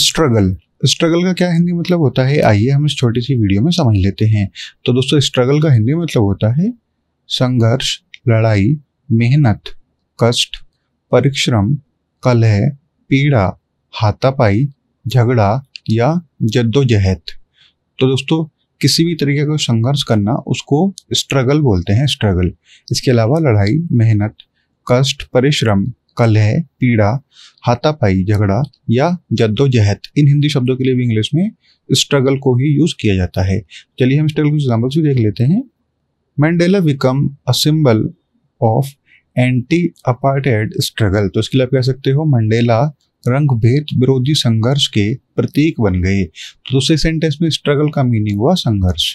struggle struggle का क्या हिंदी मतलब होता है आइए हम इस छोटी सी वीडियो में समझ लेते हैं तो दोस्तों स्ट्रगल का हिंदी मतलब होता है संघर्ष लड़ाई मेहनत कष्ट परिश्रम कलह पीड़ा हाथापाई झगड़ा या जद्दोजहद तो दोस्तों किसी भी तरीके का संघर्ष करना उसको स्ट्रगल बोलते हैं स्ट्रगल इसके अलावा लड़ाई मेहनत कष्ट परिश्रम कलह पीड़ा हाथापाई झगड़ा या जद्दोजहद इन हिंदी शब्दों के लिए भी इंग्लिश में स्ट्रगल को ही यूज किया जाता है चलिए हम स्ट्रगल कुछ एग्जाम्पल्स भी देख लेते हैं Mandela become a symbol of anti apartheid struggle तो इसके लिए आप कह सकते हो मंडेला रंग भेद विरोधी संघर्ष के प्रतीक बन गए तो दूसरे सेंटेंस में स्ट्रगल का मीनिंग हुआ संघर्ष